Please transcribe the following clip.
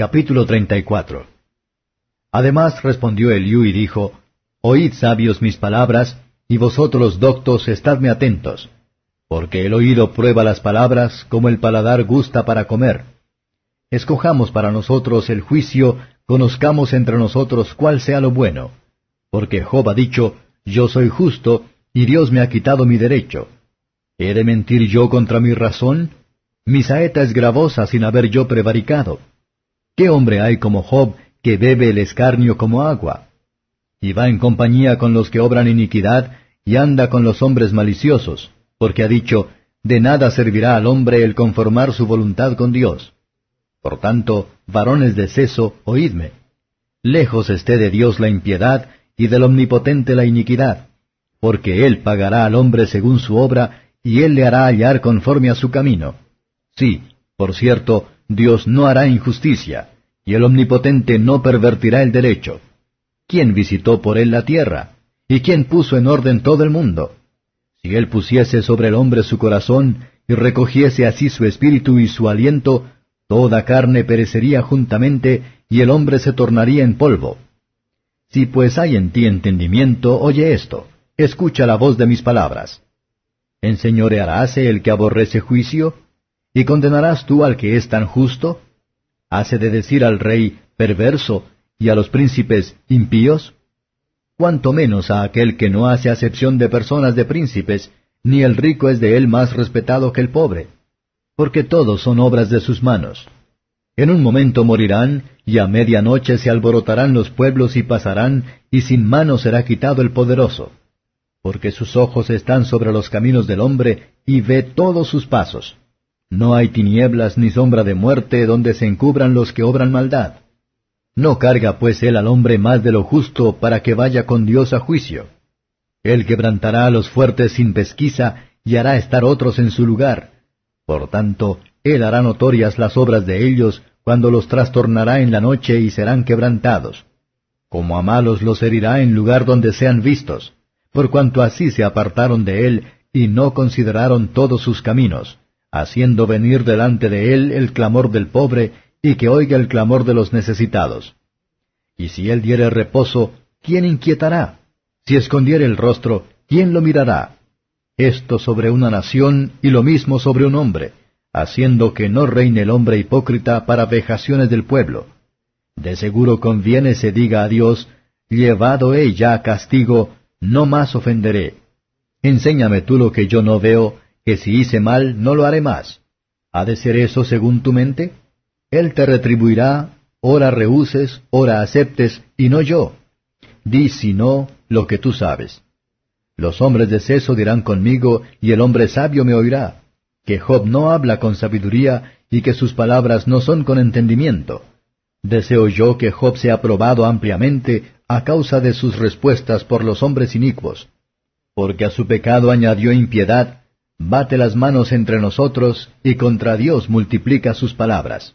Capítulo 34 Además respondió Eliú y dijo, Oíd sabios mis palabras, y vosotros doctos estadme atentos, porque el oído prueba las palabras como el paladar gusta para comer. Escojamos para nosotros el juicio, conozcamos entre nosotros cuál sea lo bueno, porque Job ha dicho, Yo soy justo, y Dios me ha quitado mi derecho. ¿He de mentir yo contra mi razón? Mi saeta es gravosa sin haber yo prevaricado ¿Qué hombre hay como Job que bebe el escarnio como agua? Y va en compañía con los que obran iniquidad y anda con los hombres maliciosos, porque ha dicho, de nada servirá al hombre el conformar su voluntad con Dios. Por tanto, varones de seso, oídme. Lejos esté de Dios la impiedad y del Omnipotente la iniquidad, porque Él pagará al hombre según su obra y Él le hará hallar conforme a su camino. Sí, por cierto, Dios no hará injusticia, y el Omnipotente no pervertirá el derecho. ¿Quién visitó por él la tierra? ¿Y quién puso en orden todo el mundo? Si él pusiese sobre el hombre su corazón, y recogiese así su espíritu y su aliento, toda carne perecería juntamente, y el hombre se tornaría en polvo. Si pues hay en ti entendimiento, oye esto, escucha la voz de mis palabras. ¿Enseñorearáse el que aborrece juicio? ¿Y condenarás tú al que es tan justo? ¿Hace de decir al rey perverso y a los príncipes impíos? Cuanto menos a aquel que no hace acepción de personas de príncipes, ni el rico es de él más respetado que el pobre, porque todos son obras de sus manos. En un momento morirán, y a medianoche se alborotarán los pueblos y pasarán, y sin mano será quitado el poderoso. Porque sus ojos están sobre los caminos del hombre, y ve todos sus pasos. No hay tinieblas ni sombra de muerte donde se encubran los que obran maldad. No carga pues él al hombre más de lo justo para que vaya con Dios a juicio. Él quebrantará a los fuertes sin pesquisa y hará estar otros en su lugar. Por tanto, él hará notorias las obras de ellos cuando los trastornará en la noche y serán quebrantados. Como a malos los herirá en lugar donde sean vistos, por cuanto así se apartaron de él y no consideraron todos sus caminos haciendo venir delante de él el clamor del pobre, y que oiga el clamor de los necesitados. Y si él diere reposo, ¿quién inquietará? Si escondiere el rostro, ¿quién lo mirará? Esto sobre una nación y lo mismo sobre un hombre, haciendo que no reine el hombre hipócrita para vejaciones del pueblo. De seguro conviene se diga a Dios, llevado he ya castigo, no más ofenderé. Enséñame tú lo que yo no veo, que si hice mal no lo haré más. ¿Ha de ser eso según tu mente? Él te retribuirá, ora rehuses, ora aceptes, y no yo. Di si no lo que tú sabes. Los hombres de seso dirán conmigo, y el hombre sabio me oirá, que Job no habla con sabiduría, y que sus palabras no son con entendimiento. Deseo yo que Job sea probado ampliamente a causa de sus respuestas por los hombres inicuos. Porque a su pecado añadió impiedad, bate las manos entre nosotros y contra Dios multiplica sus palabras.